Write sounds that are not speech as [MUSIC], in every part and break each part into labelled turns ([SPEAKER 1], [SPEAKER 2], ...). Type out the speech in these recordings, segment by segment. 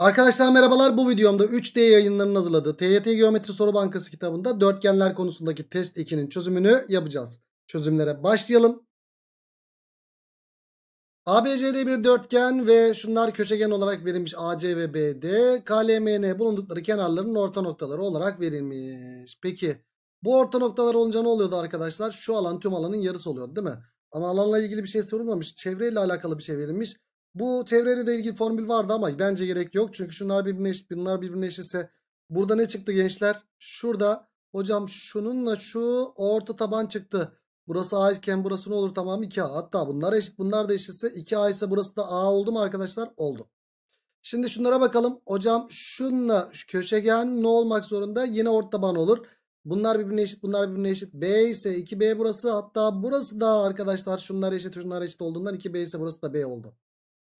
[SPEAKER 1] Arkadaşlar merhabalar bu videomda 3D yayınlarının hazırladığı TYT Geometri Soru Bankası kitabında dörtgenler konusundaki test 2'nin çözümünü yapacağız. Çözümlere başlayalım. ABCD bir dörtgen ve şunlar köşegen olarak verilmiş AC ve BD. KLMN bulundukları kenarların orta noktaları olarak verilmiş. Peki bu orta noktalar olunca ne oluyordu arkadaşlar? Şu alan tüm alanın yarısı oluyordu değil mi? Ama alanla ilgili bir şey sorulmamış. Çevreyle alakalı bir şey verilmiş. Bu çevreyle de ilgili formül vardı ama bence gerek yok. Çünkü şunlar birbirine eşit, bunlar birbirine eşitse. Burada ne çıktı gençler? Şurada hocam şununla şu orta taban çıktı. Burası A iken burası ne olur? Tamam 2A. Hatta bunlar eşit, bunlar da eşitse 2A ise burası da A oldu mu arkadaşlar? Oldu. Şimdi şunlara bakalım. Hocam şunla şu köşegen ne olmak zorunda? Yine orta taban olur. Bunlar birbirine eşit bunlar birbirine eşit. B ise 2B burası hatta burası da arkadaşlar şunlar eşit şunlar eşit olduğundan 2B ise burası da B oldu.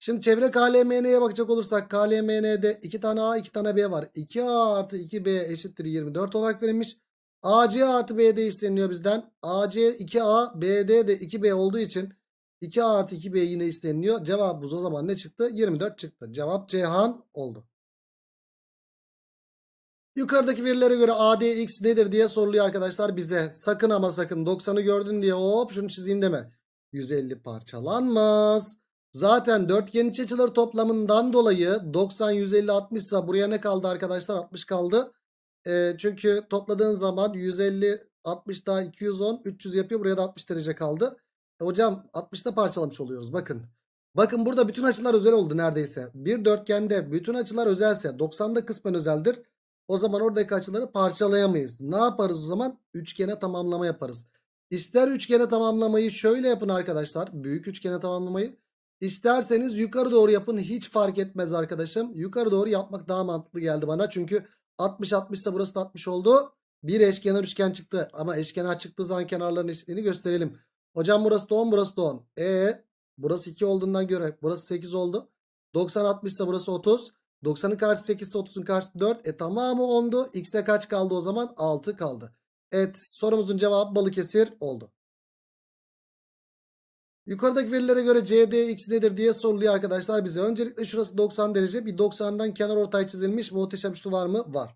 [SPEAKER 1] Şimdi çevre KLMN'ye bakacak olursak KLMN'de 2 tane A 2 tane B var. 2A artı 2B eşittir 24 olarak verilmiş. AC artı BD isteniyor bizden. AC 2A BD de 2B olduğu için 2A artı 2B yine isteniyor. Cevabımız o zaman ne çıktı? 24 çıktı. Cevap Cihan oldu. Yukarıdaki verilere göre ADX nedir diye soruluyor arkadaşlar bize. Sakın ama sakın 90'ı gördün diye hop şunu çizeyim deme. 150 parçalanmaz. Zaten dörtgen iç açıları toplamından dolayı 90, 150, 60 ise buraya ne kaldı arkadaşlar? 60 kaldı. E, çünkü topladığın zaman 150, 60 daha 210, 300 yapıyor. Buraya da 60 derece kaldı. E, hocam 60'ta parçalamış oluyoruz bakın. Bakın burada bütün açılar özel oldu neredeyse. Bir dörtgende bütün açılar özelse 90'da kısmen özeldir. O zaman oradaki açıları parçalayamayız. Ne yaparız o zaman? Üçgene tamamlama yaparız. İster üçgene tamamlamayı şöyle yapın arkadaşlar. Büyük üçgene tamamlamayı. İsterseniz yukarı doğru yapın hiç fark etmez arkadaşım. Yukarı doğru yapmak daha mantıklı geldi bana. Çünkü 60 60 ise burası da 60 oldu. Bir eşkenar üçgen çıktı ama eşkenar çıktığı zaman kenarların eşitliğini gösterelim. Hocam burası da 10 burası da 10. E burası 2 olduğundan göre burası 8 oldu. 90 60 ise burası 30. 90'ın karşısı 8 ise 30'un karşısı 4. E tamamı 10'du. X'e kaç kaldı o zaman? 6 kaldı. Evet sorumuzun cevabı Balıkesir oldu. Yukarıdaki verilere göre CD x nedir diye soruluyor arkadaşlar bize. Öncelikle şurası 90 derece. Bir 90'dan kenar ortay çizilmiş muhteşem şu var mı? Var.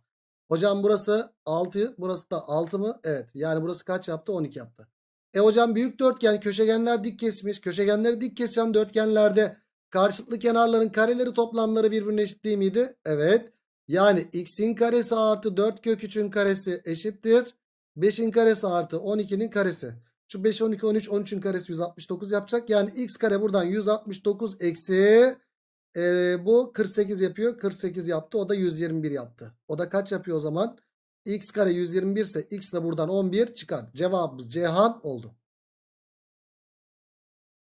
[SPEAKER 1] Hocam burası 6. Burası da 6 mı? Evet. Yani burası kaç yaptı? 12 yaptı. E hocam büyük dörtgen köşegenler dik kesmiş. Köşegenleri dik kesen dörtgenlerde karşılıklı kenarların kareleri toplamları birbirine eşit değil miydi? Evet. Yani x'in karesi artı 4 kök 3'ün karesi eşittir. 5'in karesi artı 12'nin karesi. Şu 5, 12, 13, 13'ün karesi 169 yapacak. Yani x kare buradan 169 eksi e, bu 48 yapıyor. 48 yaptı. O da 121 yaptı. O da kaç yapıyor o zaman? x kare 121 ise x de buradan 11 çıkar. Cevabımız Cihan oldu.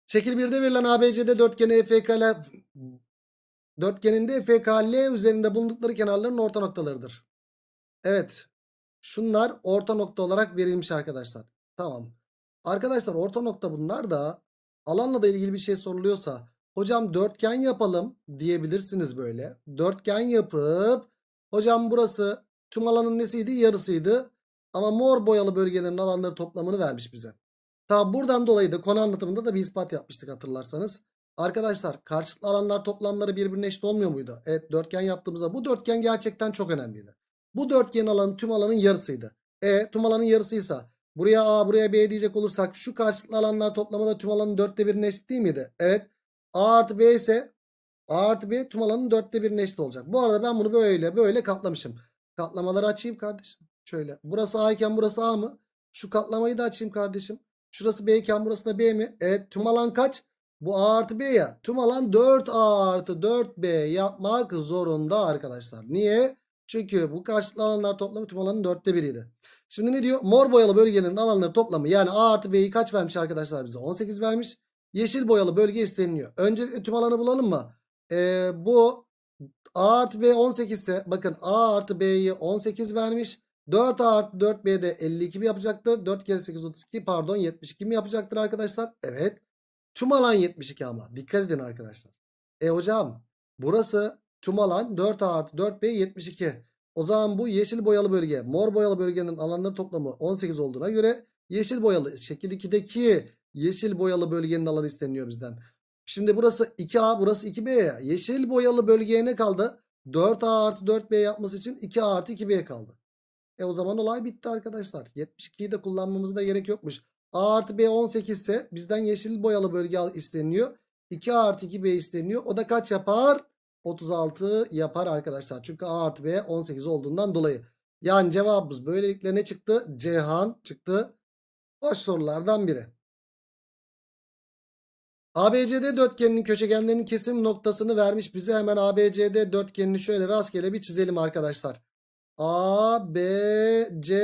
[SPEAKER 1] Şekil 1'de verilen ABCD dörtgeni EFK'la dörtgeninde e FKL üzerinde bulundukları kenarların orta noktalarıdır. Evet. Şunlar orta nokta olarak verilmiş arkadaşlar. Tamam. Arkadaşlar orta nokta bunlar da alanla da ilgili bir şey soruluyorsa hocam dörtgen yapalım diyebilirsiniz böyle. Dörtgen yapıp hocam burası tüm alanın nesiydi? Yarısıydı. Ama mor boyalı bölgelerin alanları toplamını vermiş bize. Ta buradan dolayı da konu anlatımında da bir ispat yapmıştık hatırlarsanız. Arkadaşlar karşılıklı alanlar toplamları birbirine eşit olmuyor muydu? Evet dörtgen yaptığımızda bu dörtgen gerçekten çok önemliydi. Bu dörtgen alanı tüm alanın yarısıydı. E tüm alanın yarısıysa Buraya A buraya B diyecek olursak şu karşılıklı alanlar toplamada tüm alanın dörtte birine eşit değil miydi? Evet. A artı B ise A artı B tüm alanın dörtte birine eşit olacak. Bu arada ben bunu böyle böyle katlamışım. Katlamaları açayım kardeşim. Şöyle. Burası A iken burası A mı? Şu katlamayı da açayım kardeşim. Şurası B iken burası da B mi? Evet. Tüm alan kaç? Bu A artı B ya. Tüm alan 4A artı 4B yapmak zorunda arkadaşlar. Niye? Çünkü bu karşılıklı alanlar toplamı tüm alanın dörtte biriydi. Şimdi ne diyor? Mor boyalı bölgelerin alanları toplamı yani A artı B'yi kaç vermiş arkadaşlar bize? 18 vermiş. Yeşil boyalı bölge isteniliyor. Öncelikle tüm alanı bulalım mı? Ee, bu A artı B 18 ise bakın A artı B'yi 18 vermiş. 4 A artı 4 B'de 52 mi yapacaktır? 4 kere 8 32 pardon 72 mi yapacaktır arkadaşlar? Evet. Tüm alan 72 ama. Dikkat edin arkadaşlar. E hocam burası tüm alan 4 A artı 4 B 72. O zaman bu yeşil boyalı bölge mor boyalı bölgenin alanları toplamı 18 olduğuna göre yeşil boyalı şekil 2'deki yeşil boyalı bölgenin alanı isteniyor bizden. Şimdi burası 2A burası 2B. Yeşil boyalı bölgeye ne kaldı? 4A artı 4B yapması için 2A artı 2B kaldı. E o zaman olay bitti arkadaşlar. 72'yi de kullanmamıza da gerek yokmuş. A artı B 18 ise bizden yeşil boyalı bölge isteniyor. 2A artı 2B isteniyor. O da kaç yapar? 36 yapar arkadaşlar. Çünkü A artı B 18 olduğundan dolayı. Yani cevabımız böylelikle ne çıktı? Cihan çıktı. Boş sorulardan biri. ABCD dörtgeninin köşegenlerinin kesim noktasını vermiş bize. Hemen ABCD dörtgenini şöyle rastgele bir çizelim arkadaşlar. A, B, C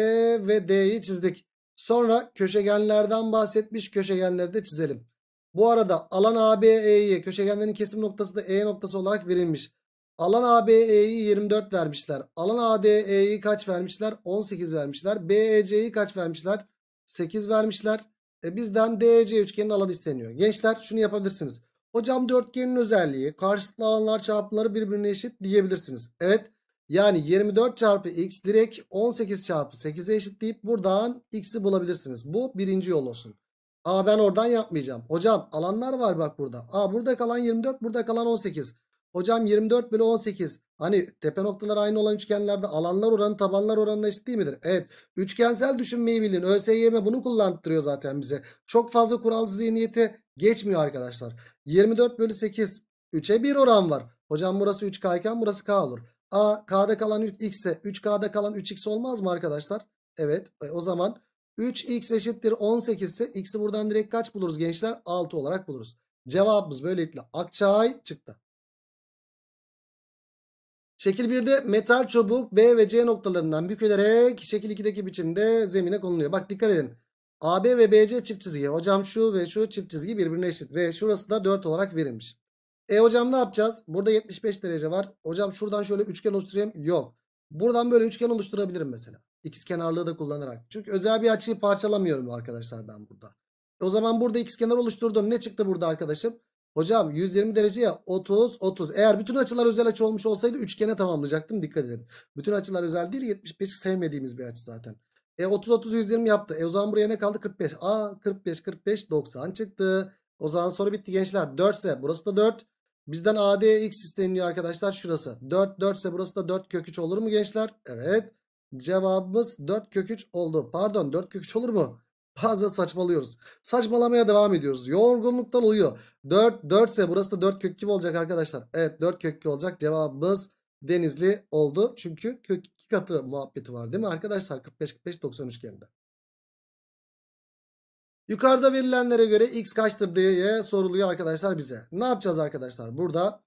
[SPEAKER 1] ve D'yi çizdik. Sonra köşegenlerden bahsetmiş köşegenleri de çizelim. Bu arada alan ABE'yi köşegenlerin kesim noktası da E noktası olarak verilmiş. Alan ABE'yi 24 vermişler. Alan ADE'yi kaç vermişler? 18 vermişler. BEC'yi kaç vermişler? 8 vermişler. E bizden DEC üçgenin alanı isteniyor. Gençler şunu yapabilirsiniz. Hocam dörtgenin özelliği karşılıklı alanlar çarpımları birbirine eşit diyebilirsiniz. Evet yani 24 çarpı x direkt 18 çarpı 8'e eşit deyip buradan x'i bulabilirsiniz. Bu birinci yol olsun. Aa ben oradan yapmayacağım. Hocam alanlar var bak burada. Aa burada kalan 24 burada kalan 18. Hocam 24 bölü 18. Hani tepe noktaları aynı olan üçgenlerde alanlar oranı tabanlar oranına eşit değil midir? Evet. Üçgensel düşünmeyi bilin. ÖSYM bunu kullandırıyor zaten bize. Çok fazla kural zihniyete geçmiyor arkadaşlar. 24 bölü 8. 3'e 1 oran var. Hocam burası 3K iken burası K olur. A K'da kalan 3 X ise 3K'da kalan 3X olmaz mı arkadaşlar? Evet. E, o zaman 3x eşittir 18 ise x'i buradan direkt kaç buluruz gençler? 6 olarak buluruz. Cevabımız böylelikle Akçay çıktı. Şekil 1'de metal çubuk B ve C noktalarından bükülerek şekil 2'deki biçimde zemine konuluyor. Bak dikkat edin. AB ve BC çift çizgi. Hocam şu ve şu çift çizgi birbirine eşit. Ve şurası da 4 olarak verilmiş. E hocam ne yapacağız? Burada 75 derece var. Hocam şuradan şöyle üçgen oluşturayım. Yok. Buradan böyle üçgen oluşturabilirim mesela. X kenarlığı da kullanarak. Çünkü özel bir açıyı parçalamıyorum arkadaşlar ben burada. o zaman burada X kenar oluşturdum. Ne çıktı burada arkadaşım? Hocam 120 derece ya 30 30. Eğer bütün açılar özel açı olmuş olsaydı üçgene tamamlayacaktım. Dikkat edin. Bütün açılar özel değil 75 sevmediğimiz bir açı zaten. E 30 30 120 yaptı. E o zaman buraya ne kaldı? 45. A 45 45 90 çıktı. O zaman soru bitti gençler. 4 ise burası da 4. Bizden ADX isteniyor arkadaşlar şurası. 4 4 ise burası da 4 kök 3 olur mu gençler? Evet. Cevabımız 4 kök 3 oldu. Pardon 4 kök 3 olur mu? Bazen saçmalıyoruz. Saçmalamaya devam ediyoruz. Yorgunluktan uyuyor. 4, 4 ise burası da 4 kök 2 olacak arkadaşlar. Evet 4 kök 2 olacak. Cevabımız denizli oldu. Çünkü kök 2 katı muhabbeti var değil mi arkadaşlar? 45-45-90 üçgeninde. Yukarıda verilenlere göre x kaçtır diye soruluyor arkadaşlar bize. Ne yapacağız arkadaşlar? Burada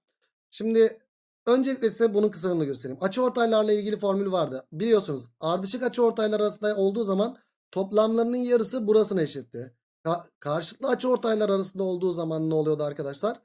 [SPEAKER 1] şimdi Öncelikle size bunun kısalını göstereyim. Açı ortaylarla ilgili formül vardı. Biliyorsunuz ardışık açı ortaylar arasında olduğu zaman toplamlarının yarısı burasına eşitti. Ka karşılıklı açı ortaylar arasında olduğu zaman ne oluyordu arkadaşlar?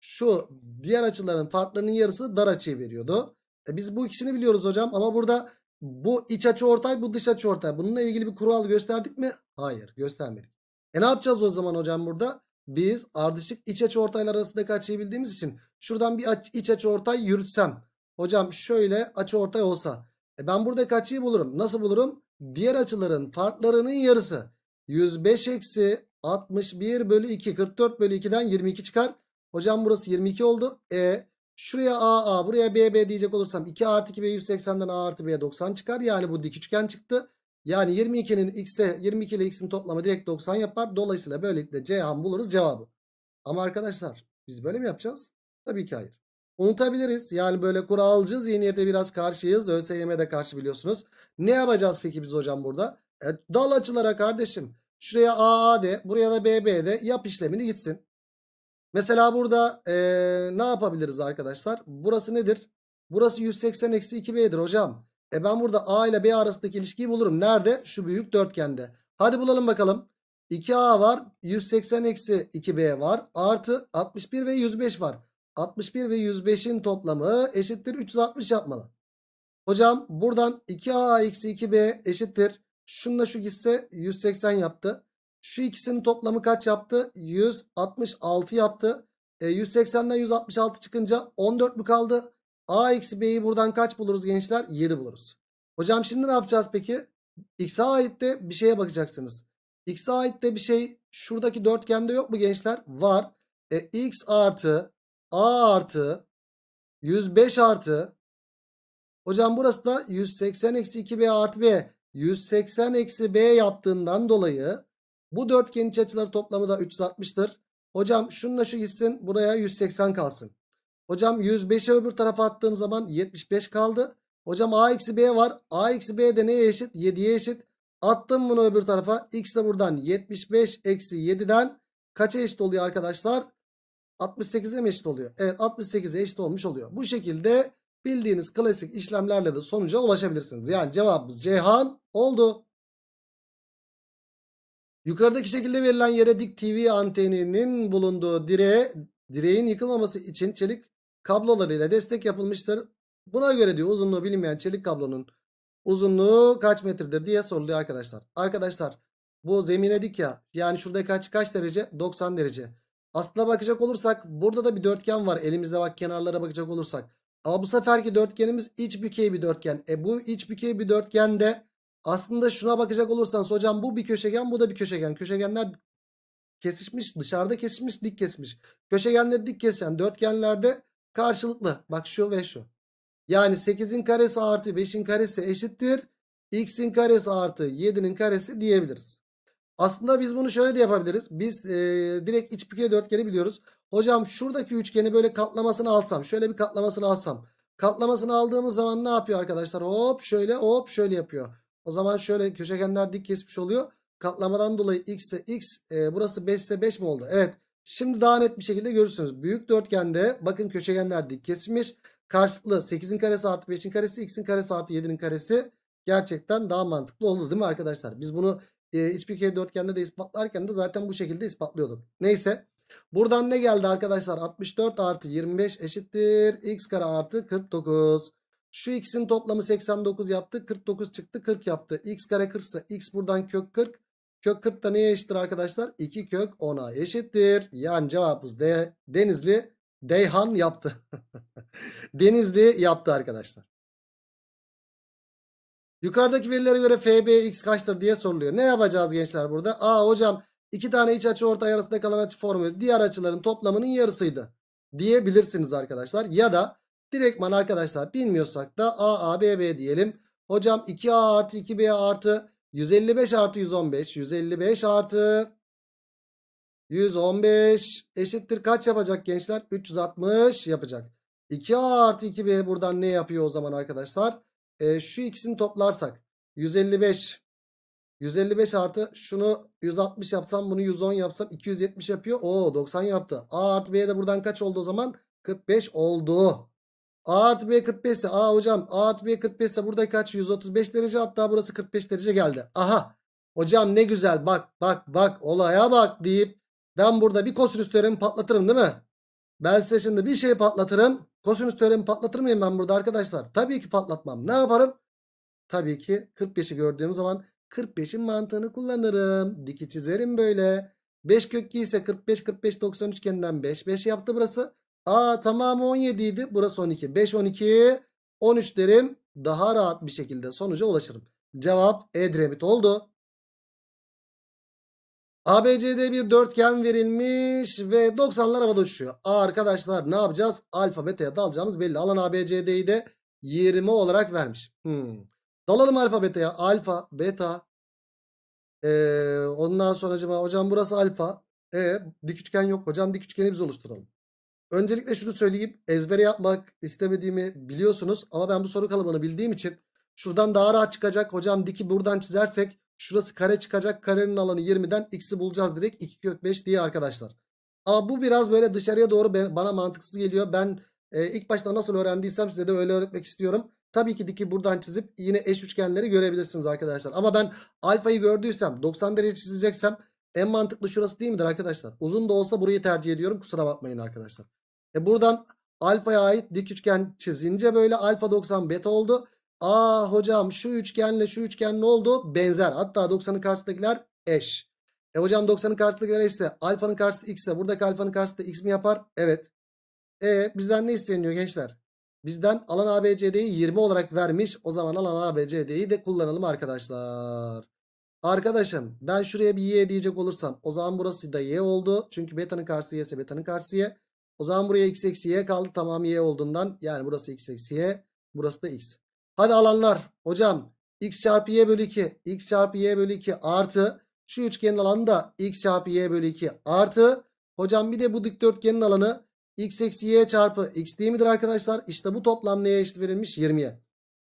[SPEAKER 1] Şu diğer açıların farklarının yarısı dar açıyı veriyordu. E biz bu ikisini biliyoruz hocam ama burada bu iç açı ortay bu dış açı ortay. Bununla ilgili bir kural gösterdik mi? Hayır göstermedik. E ne yapacağız o zaman hocam burada? Biz ardışık iç açı ortaylar arasındaki açıyı bildiğimiz için Şuradan bir aç, iç açı ortay yürütsem. Hocam şöyle açı ortay olsa. E ben buradaki açıyı bulurum. Nasıl bulurum? Diğer açıların farklarının yarısı. 105 eksi 61 bölü 2. 44 bölü 2'den 22 çıkar. Hocam burası 22 oldu. E şuraya A A buraya B B diyecek olursam 2 artı 2 B 180'den A artı B 90 çıkar. Yani bu dik üçgen çıktı. Yani 22'nin x'e 22 ile x'in toplamı direkt 90 yapar. Dolayısıyla böylelikle C'han buluruz cevabı. Ama arkadaşlar biz böyle mi yapacağız? Tabii ki hayır. Unutabiliriz. Yani böyle kuralcı zihniyete biraz karşıyız. ÖSYM'e de karşı biliyorsunuz. Ne yapacağız peki biz hocam burada? E, dal açılara kardeşim. Şuraya AA de buraya da BB de yap işlemini gitsin. Mesela burada e, ne yapabiliriz arkadaşlar? Burası nedir? Burası 180 eksi 2B'dir hocam. E ben burada A ile B arasındaki ilişkiyi bulurum. Nerede? Şu büyük dörtgende. Hadi bulalım bakalım. 2A var. 180 eksi 2B var. Artı 61 ve 105 var. 61 ve 105'in toplamı eşittir 360 yapmalı. Hocam buradan 2A eksi 2B eşittir. Şununla şu gitse 180 yaptı. Şu ikisinin toplamı kaç yaptı? 166 yaptı. E, 180'den 166 çıkınca 14 mü kaldı? A eksi B'yi buradan kaç buluruz gençler? 7 buluruz. Hocam şimdi ne yapacağız peki? X'e ait de bir şeye bakacaksınız. X'e ait de bir şey şuradaki dörtgende yok mu gençler? Var. E, X artı A artı 105 artı hocam burası da 180 eksi 2B artı B 180 eksi B yaptığından dolayı bu dörtgenin iç açıları toplamı da 360'tır. Hocam şununla şu gitsin buraya 180 kalsın. Hocam 105'e öbür tarafa attığım zaman 75 kaldı. Hocam a eksi b var. a eksi b de neye eşit? 7'ye eşit. Attım bunu öbür tarafa. x de buradan 75 eksi 7'den kaça eşit oluyor arkadaşlar? 68'e mi eşit oluyor? Evet 68'e eşit olmuş oluyor. Bu şekilde bildiğiniz klasik işlemlerle de sonuca ulaşabilirsiniz. Yani cevabımız Ceyhan oldu. Yukarıdaki şekilde verilen yere dik TV anteninin bulunduğu direğe direğin yıkılmaması için çelik kablolarıyla destek yapılmıştır. Buna göre diyor uzunluğu bilinmeyen çelik kablonun uzunluğu kaç metredir diye soruluyor arkadaşlar. Arkadaşlar bu zemine dik ya yani şurada kaç kaç derece? 90 derece. Aslına bakacak olursak burada da bir dörtgen var. Elimizde bak kenarlara bakacak olursak. Ama bu seferki dörtgenimiz iç bükey bir dörtgen. E bu iç bükey bir de aslında şuna bakacak olursanız hocam bu bir köşegen bu da bir köşegen. Köşegenler kesişmiş dışarıda kesişmiş dik kesmiş. Köşegenleri dik kesen dörtgenlerde karşılıklı. Bak şu ve şu. Yani 8'in karesi artı 5'in karesi eşittir. X'in karesi artı 7'nin karesi diyebiliriz. Aslında biz bunu şöyle de yapabiliriz. Biz e, direkt iç pike dörtgeni biliyoruz. Hocam şuradaki üçgeni böyle katlamasını alsam. Şöyle bir katlamasını alsam. Katlamasını aldığımız zaman ne yapıyor arkadaşlar? Hop şöyle hop şöyle yapıyor. O zaman şöyle köşegenler dik kesmiş oluyor. Katlamadan dolayı x ise x. E, burası 5 ise 5 mi oldu? Evet. Şimdi daha net bir şekilde görürsünüz. Büyük dörtgende bakın köşegenler dik kesilmiş. Karşılıklı 8'in karesi artı 5'in karesi x'in karesi artı 7'nin karesi gerçekten daha mantıklı oldu değil mi arkadaşlar? Biz bunu e, hiçbir kere dörtgende de ispatlarken de zaten bu şekilde ispatlıyorduk. Neyse. Buradan ne geldi arkadaşlar? 64 artı 25 eşittir. X kare artı 49. Şu x'in toplamı 89 yaptı. 49 çıktı 40 yaptı. X kare 40 ise x buradan kök 40. Kök 40 da neye eşittir arkadaşlar? 2 kök 10'a eşittir. Yani cevabımız D, Denizli Deyhan yaptı. [LAUGHS] Denizli yaptı arkadaşlar. Yukarıdaki verilere göre FBX kaçtır diye soruluyor. Ne yapacağız gençler burada? Aa hocam iki tane iç açı orta arasında kalan açı formülü diğer açıların toplamının yarısıydı diyebilirsiniz arkadaşlar. Ya da direktman arkadaşlar bilmiyorsak da AABB diyelim. Hocam 2A artı 2B artı 155 artı 115 155 artı 115 eşittir kaç yapacak gençler? 360 yapacak. 2A artı 2B buradan ne yapıyor o zaman arkadaşlar? e, şu ikisini toplarsak 155 155 artı şunu 160 yapsam bunu 110 yapsam 270 yapıyor. O 90 yaptı. A artı B de buradan kaç oldu o zaman? 45 oldu. A artı B 45 ise A hocam A artı B 45 ise burada kaç? 135 derece hatta burası 45 derece geldi. Aha hocam ne güzel bak bak bak olaya bak deyip ben burada bir kosinüs teoremi patlatırım değil mi? Ben size şimdi bir şey patlatırım. Kosinüs teoremi patlatır mıyım ben burada arkadaşlar? Tabii ki patlatmam. Ne yaparım? Tabii ki 45'i gördüğüm zaman 45'in mantığını kullanırım. Diki çizerim böyle. 5 kökü ise 45 45 90 üçgeninden 5 5 yaptı burası. Aa tamamı 17 idi. Burası 12. 5 12 13 derim. Daha rahat bir şekilde sonuca ulaşırım. Cevap Edremit oldu. ABCD bir dörtgen verilmiş ve 90'lar havada uçuyor. A arkadaşlar ne yapacağız? Alfa beta'ya dalacağımız belli. Alan ABCD'yi de 20 olarak vermiş. Hmm. Dalalım alfa beta'ya. Alfa beta. Ee, ondan sonra acaba hocam burası alfa. Ee dik üçgen yok hocam. Dik üçgeni biz oluşturalım. Öncelikle şunu söyleyip Ezbere yapmak istemediğimi biliyorsunuz. Ama ben bu soru kalıbını bildiğim için şuradan daha rahat çıkacak. Hocam diki buradan çizersek Şurası kare çıkacak. Karenin alanı 20'den x'i bulacağız direkt 2 kök 5 diye arkadaşlar. Ama bu biraz böyle dışarıya doğru bana mantıksız geliyor. Ben e, ilk başta nasıl öğrendiysem size de öyle öğretmek istiyorum. Tabii ki diki buradan çizip yine eş üçgenleri görebilirsiniz arkadaşlar. Ama ben alfayı gördüysem 90 derece çizeceksem en mantıklı şurası değil midir arkadaşlar? Uzun da olsa burayı tercih ediyorum. Kusura bakmayın arkadaşlar. E buradan alfaya ait dik üçgen çizince böyle alfa 90 beta oldu. Aa hocam şu üçgenle şu üçgen ne oldu? Benzer. Hatta 90'ın karşısındakiler eş. E hocam 90'ın karşısındakiler eşse alfanın karşısı x ise buradaki alfanın karşısı da x mi yapar? Evet. E bizden ne isteniyor gençler? Bizden alan ABCD'yi 20 olarak vermiş. O zaman alan ABCD'yi de kullanalım arkadaşlar. Arkadaşım ben şuraya bir y diyecek olursam o zaman burası da y oldu. Çünkü beta'nın karşısı y ise beta'nın karşısı y. O zaman buraya x eksi y kaldı. Tamam y olduğundan yani burası x eksi y. Burası da x. Hadi alanlar hocam x çarpı y bölü 2 x çarpı y bölü 2 artı şu üçgenin alanı da x çarpı y bölü 2 artı hocam bir de bu dikdörtgenin alanı x eksi y çarpı x değil midir arkadaşlar? İşte bu toplam neye eşit verilmiş? 20'ye.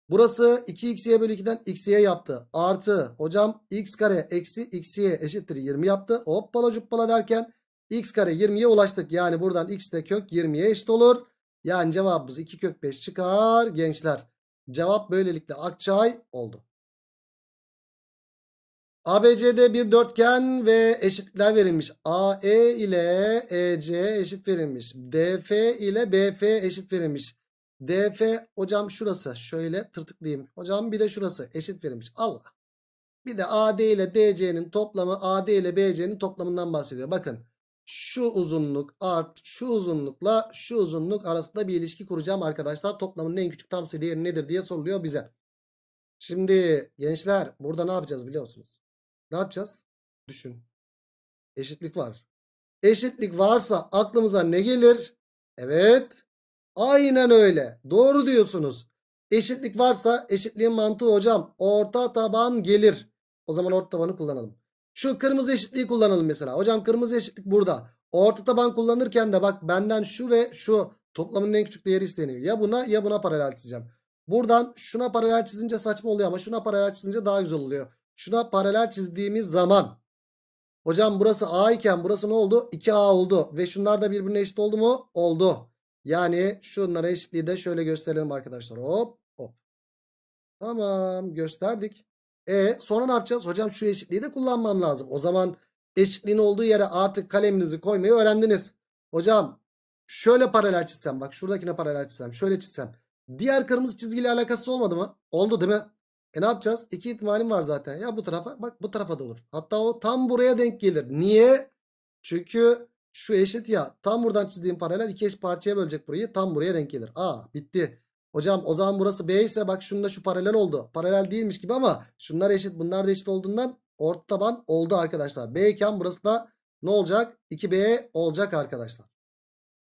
[SPEAKER 1] Burası 2xy bölü 2'den x'ye yaptı. Artı hocam x kare eksi x'ye eşittir 20 yaptı. Hoppala cuppala derken x kare 20'ye ulaştık. Yani buradan x de kök 20'ye eşit olur. Yani cevabımız 2 kök 5 çıkar gençler. Cevap böylelikle Akçay oldu. ABCD bir dörtgen ve eşitler verilmiş. AE ile EC eşit verilmiş. DF ile BF eşit verilmiş. DF hocam şurası şöyle tırtıklayayım. Hocam bir de şurası eşit verilmiş. Allah. Bir de AD ile DC'nin toplamı AD ile BC'nin toplamından bahsediyor. Bakın şu uzunluk art şu uzunlukla şu uzunluk arasında bir ilişki kuracağım arkadaşlar. Toplamın en küçük tam sayı değeri nedir diye soruluyor bize. Şimdi gençler burada ne yapacağız biliyor musunuz? Ne yapacağız? Düşün. Eşitlik var. Eşitlik varsa aklımıza ne gelir? Evet. Aynen öyle. Doğru diyorsunuz. Eşitlik varsa eşitliğin mantığı hocam orta taban gelir. O zaman orta tabanı kullanalım. Şu kırmızı eşitliği kullanalım mesela. Hocam kırmızı eşitlik burada. Orta taban kullanırken de bak benden şu ve şu toplamın en küçük değeri isteniyor. Ya buna ya buna paralel çizeceğim. Buradan şuna paralel çizince saçma oluyor ama şuna paralel çizince daha güzel oluyor. Şuna paralel çizdiğimiz zaman hocam burası A iken burası ne oldu? 2A oldu. Ve şunlar da birbirine eşit oldu mu? Oldu. Yani şunlara eşitliği de şöyle gösterelim arkadaşlar. Hop hop. Tamam gösterdik. E sonra ne yapacağız? Hocam şu eşitliği de kullanmam lazım. O zaman eşitliğin olduğu yere artık kaleminizi koymayı öğrendiniz. Hocam şöyle paralel çizsem bak şuradakine paralel çizsem şöyle çizsem. Diğer kırmızı çizgiyle alakası olmadı mı? Oldu değil mi? E ne yapacağız? İki ihtimalim var zaten. Ya bu tarafa bak bu tarafa da olur. Hatta o tam buraya denk gelir. Niye? Çünkü şu eşit ya. Tam buradan çizdiğim paralel iki eş parçaya bölecek burayı. Tam buraya denk gelir. Aa bitti. Hocam o zaman burası B ise bak şununla şu paralel oldu. Paralel değilmiş gibi ama şunlar eşit bunlar da eşit olduğundan orta taban oldu arkadaşlar. B iken burası da ne olacak? 2B olacak arkadaşlar.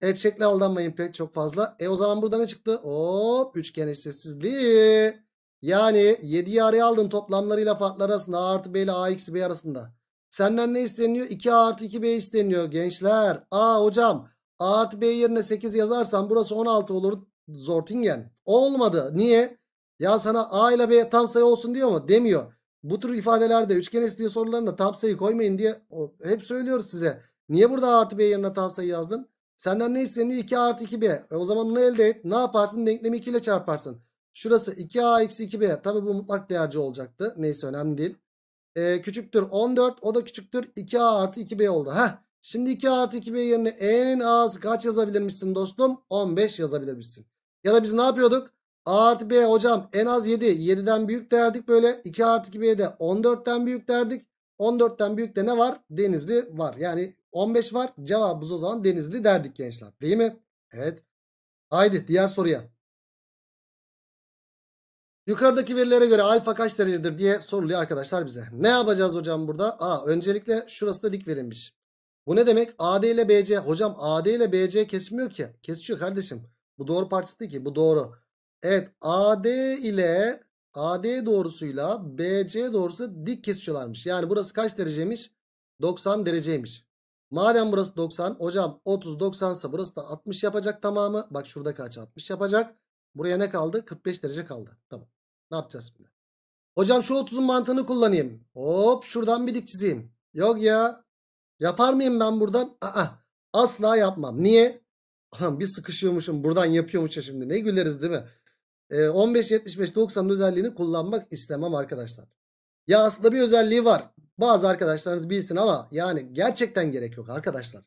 [SPEAKER 1] Evet şekle aldanmayın pek çok fazla. E o zaman burada ne çıktı? Hop üçgen eşitsizliği. Yani 7'yi araya aldın toplamlarıyla farklar arasında. A artı B ile A eksi B arasında. Senden ne isteniyor? 2A artı 2B isteniyor gençler. A hocam A artı B yerine 8 yazarsan burası 16 olur. Zortingen. Olmadı. Niye? Ya sana A ile B tam sayı olsun diyor mu? Demiyor. Bu tür ifadelerde üçgen istiyor sorularında tam sayı koymayın diye hep söylüyoruz size. Niye burada artı B yerine tam sayı yazdın? Senden ne isteniyor? 2 artı 2B. E o zaman bunu elde et. Ne yaparsın? Denklemi 2 ile çarparsın. Şurası 2A eksi 2B. Tabi bu mutlak değerci olacaktı. Neyse önemli değil. E, küçüktür 14. O da küçüktür 2A artı 2B oldu. Heh. Şimdi 2 artı 2B yerine E'nin A'sı kaç yazabilirmişsin dostum? 15 yazabilirmişsin. Ya da biz ne yapıyorduk? A artı B hocam en az 7. 7'den büyük derdik böyle. 2 artı 2 B'de 14'ten büyük derdik. 14'ten büyük de ne var? Denizli var. Yani 15 var. Cevabımız o zaman Denizli derdik gençler. Değil mi? Evet. Haydi diğer soruya. Yukarıdaki verilere göre alfa kaç derecedir diye soruluyor arkadaşlar bize. Ne yapacağız hocam burada? A. Öncelikle şurası da dik verilmiş. Bu ne demek? AD ile BC. Hocam AD ile BC kesmiyor ki. Kesiyor kardeşim. Bu doğru parçası değil ki. Bu doğru. Evet AD ile AD doğrusuyla BC doğrusu dik kesişiyorlarmış. Yani burası kaç dereceymiş? 90 dereceymiş. Madem burası 90 hocam 30 90 ise burası da 60 yapacak tamamı. Bak şurada kaç 60 yapacak. Buraya ne kaldı? 45 derece kaldı. Tamam. Ne yapacağız şimdi? Hocam şu 30'un mantığını kullanayım. Hop şuradan bir dik çizeyim. Yok ya. Yapar mıyım ben buradan? Aa, asla yapmam. Niye? Anam bir sıkışıyormuşum buradan yapıyormuş şimdi ne güleriz değil mi? E, 15 75 90 özelliğini kullanmak istemem arkadaşlar. Ya aslında bir özelliği var. Bazı arkadaşlarınız bilsin ama yani gerçekten gerek yok arkadaşlar.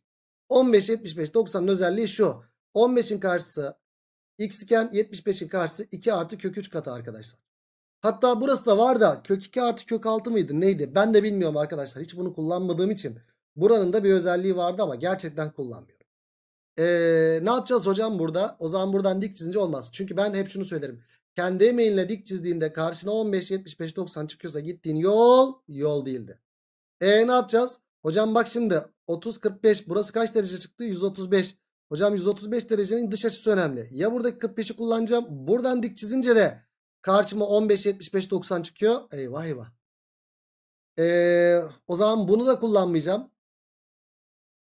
[SPEAKER 1] 15 75 90 özelliği şu. 15'in karşısı x iken 75'in karşısı 2 artı kök 3 katı arkadaşlar. Hatta burası da var da kök 2 artı kök 6 mıydı neydi ben de bilmiyorum arkadaşlar. Hiç bunu kullanmadığım için buranın da bir özelliği vardı ama gerçekten kullanmıyorum. Ee, ne yapacağız hocam burada? O zaman buradan dik çizince olmaz. Çünkü ben hep şunu söylerim. Kendi emeğinle dik çizdiğinde karşına 15, 75, 90 çıkıyorsa gittiğin yol yol değildi. E ne yapacağız? Hocam bak şimdi 30, 45 burası kaç derece çıktı? 135. Hocam 135 derecenin dış açısı önemli. Ya buradaki 45'i kullanacağım. Buradan dik çizince de karşıma 15, 75, 90 çıkıyor. Eyvah eyvah. Ee, o zaman bunu da kullanmayacağım.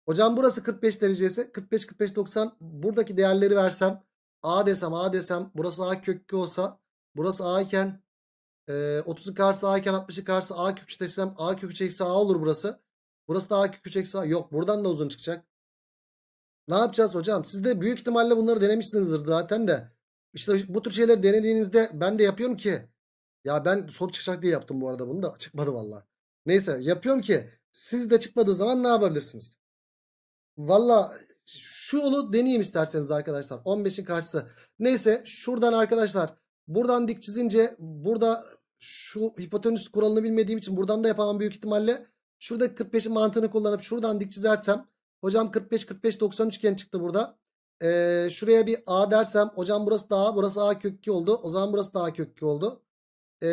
[SPEAKER 1] Hocam burası 45 derece ise 45 45 90 buradaki değerleri versem A desem A desem burası A kökü olsa burası A iken e, 30'u karşı A iken 60'ı karşı A kök desem A kök eksi A olur burası. Burası da A kök eksi A yok buradan da uzun çıkacak. Ne yapacağız hocam? Siz de büyük ihtimalle bunları denemişsinizdir zaten de. İşte bu tür şeyleri denediğinizde ben de yapıyorum ki. Ya ben soru çıkacak diye yaptım bu arada bunu da çıkmadı valla. Neyse yapıyorum ki siz de çıkmadığı zaman ne yapabilirsiniz? Valla şu yolu deneyeyim isterseniz arkadaşlar. 15'in karşısı. Neyse şuradan arkadaşlar buradan dik çizince burada şu hipotenüs kuralını bilmediğim için buradan da yapamam büyük ihtimalle. Şurada 45'in mantığını kullanıp şuradan dik çizersem hocam 45 45 90 üçgen çıktı burada. Ee, şuraya bir A dersem hocam burası da A burası A kök 2 oldu. O zaman burası da A kök 2 oldu. Ee,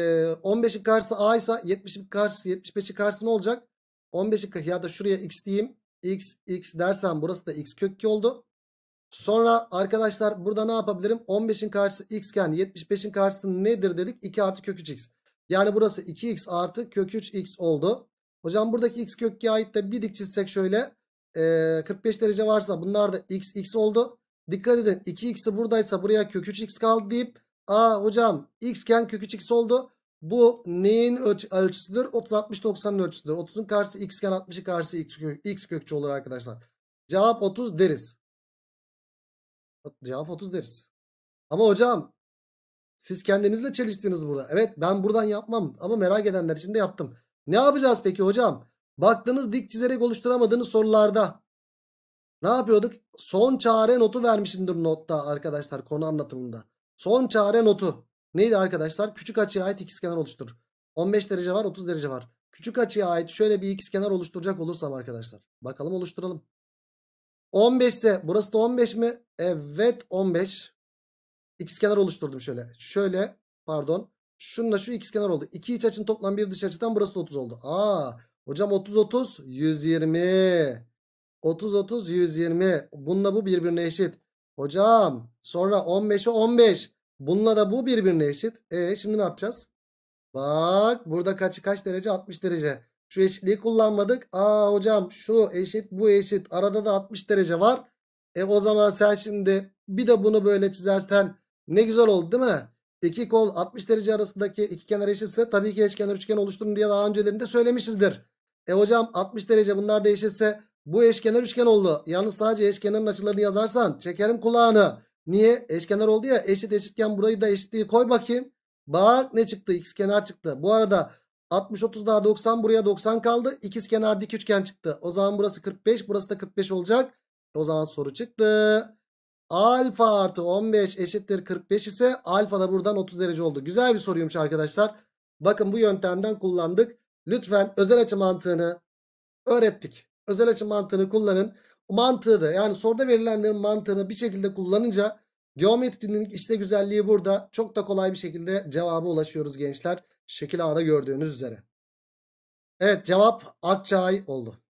[SPEAKER 1] 15'in karşısı A ise 70'in karşısı 75'in karşısı ne olacak? 15'in ya da şuraya X diyeyim x x dersen burası da x kök 2 oldu. Sonra arkadaşlar burada ne yapabilirim? 15'in karşısı x iken 75'in karşısı nedir dedik? 2 artı kök 3x. Yani burası 2x artı kök 3x oldu. Hocam buradaki x kök 2'ye ait de bir dik çizsek şöyle. E, ee, 45 derece varsa bunlar da x x oldu. Dikkat edin 2x'i buradaysa buraya kök 3x kaldı deyip. Aa hocam x iken kök 3x oldu. Bu neyin ölç ölçüsüdür? 30 60 90'ın ölçüsüdür. 30'un karşısı x iken 60'ın karşısı x, kök x kökçü olur arkadaşlar. Cevap 30 deriz. Cevap 30 deriz. Ama hocam siz kendinizle çeliştiniz burada. Evet ben buradan yapmam ama merak edenler için de yaptım. Ne yapacağız peki hocam? Baktınız dik çizerek oluşturamadığınız sorularda ne yapıyorduk? Son çare notu vermişimdir notta arkadaşlar konu anlatımında. Son çare notu. Neydi arkadaşlar? Küçük açıya ait ikizkenar oluşturur. 15 derece var 30 derece var. Küçük açıya ait şöyle bir ikizkenar oluşturacak olursam arkadaşlar. Bakalım oluşturalım. 15 ise burası da 15 mi? Evet 15. İkizkenar oluşturdum şöyle. Şöyle pardon. Şununla şu ikizkenar oldu. İki iç açın toplam bir dış açıdan burası da 30 oldu. Aa hocam 30 30 120. 30 30 120. Bununla bu birbirine eşit. Hocam sonra 15'e 15. Bununla da bu birbirine eşit. E şimdi ne yapacağız? Bak burada kaçı kaç derece? 60 derece. Şu eşitliği kullanmadık. Aa hocam şu eşit bu eşit. Arada da 60 derece var. E o zaman sen şimdi bir de bunu böyle çizersen ne güzel oldu değil mi? İki kol 60 derece arasındaki iki kenar eşitse tabii ki eşkenar üçgen oluşturun diye daha öncelerinde söylemişizdir. E hocam 60 derece bunlar da eşitse bu eşkenar üçgen oldu. Yalnız sadece eşkenarın açılarını yazarsan çekerim kulağını. Niye? Eşkenar oldu ya eşit eşitken burayı da eşitliği koy bakayım. Bak ne çıktı? X kenar çıktı. Bu arada 60 30 daha 90 buraya 90 kaldı. İkiz kenar dik üçgen çıktı. O zaman burası 45 burası da 45 olacak. O zaman soru çıktı. Alfa artı 15 eşittir 45 ise alfa da buradan 30 derece oldu. Güzel bir soruymuş arkadaşlar. Bakın bu yöntemden kullandık. Lütfen özel açı mantığını öğrettik. Özel açı mantığını kullanın mantığını yani soruda verilenlerin mantığını bir şekilde kullanınca geometrinin işte güzelliği burada. Çok da kolay bir şekilde cevaba ulaşıyoruz gençler. Şekil A'da gördüğünüz üzere. Evet cevap Akçay oldu.